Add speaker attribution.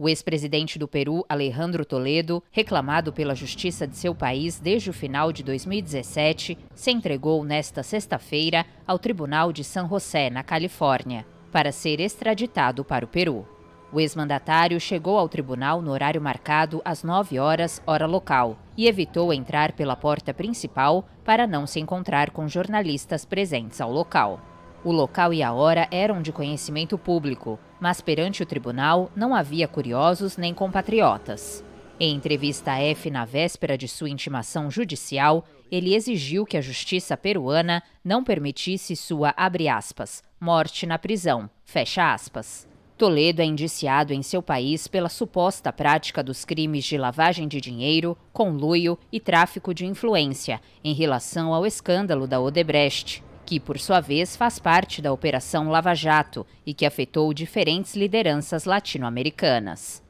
Speaker 1: O ex-presidente do Peru, Alejandro Toledo, reclamado pela justiça de seu país desde o final de 2017, se entregou nesta sexta-feira ao Tribunal de San José, na Califórnia, para ser extraditado para o Peru. O ex-mandatário chegou ao tribunal no horário marcado às 9 horas, hora local, e evitou entrar pela porta principal para não se encontrar com jornalistas presentes ao local. O local e a hora eram de conhecimento público, mas perante o tribunal não havia curiosos nem compatriotas. Em entrevista à F na véspera de sua intimação judicial, ele exigiu que a justiça peruana não permitisse sua, aspas, morte na prisão, Toledo é indiciado em seu país pela suposta prática dos crimes de lavagem de dinheiro, conluio e tráfico de influência em relação ao escândalo da Odebrecht que, por sua vez, faz parte da Operação Lava Jato e que afetou diferentes lideranças latino-americanas.